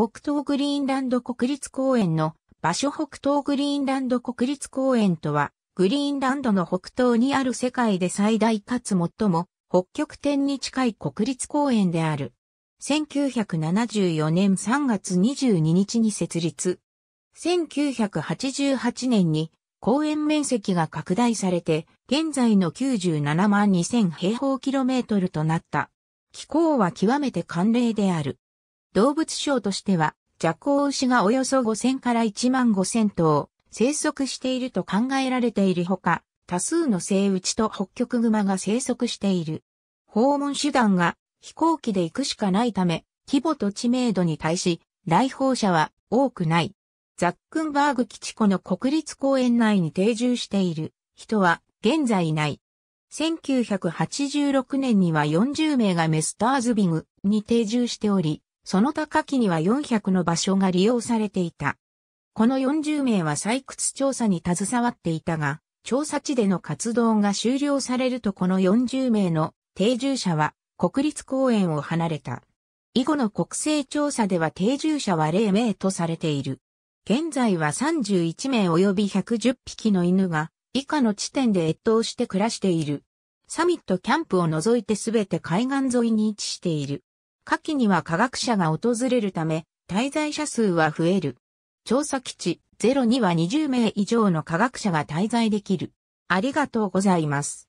北東グリーンランド国立公園の場所北東グリーンランド国立公園とは、グリーンランドの北東にある世界で最大かつ最も北極点に近い国立公園である。1974年3月22日に設立。1988年に公園面積が拡大されて、現在の97万2000平方キロメートルとなった。気候は極めて寒冷である。動物省としては、ジャコウがおよそ5000から1万5000頭、生息していると考えられているほか、多数の生打ちと北極熊が生息している。訪問手段が飛行機で行くしかないため、規模と知名度に対し、来訪者は多くない。ザックンバーグ基地湖の国立公園内に定住している人は現在いない。1986年には40名がメスターズビグに定住しており、その他木には400の場所が利用されていた。この40名は採掘調査に携わっていたが、調査地での活動が終了されるとこの40名の定住者は国立公園を離れた。以後の国勢調査では定住者は0名とされている。現在は31名及び110匹の犬が以下の地点で越冬して暮らしている。サミットキャンプを除いてすべて海岸沿いに位置している。夏季には科学者が訪れるため、滞在者数は増える。調査基地0には20名以上の科学者が滞在できる。ありがとうございます。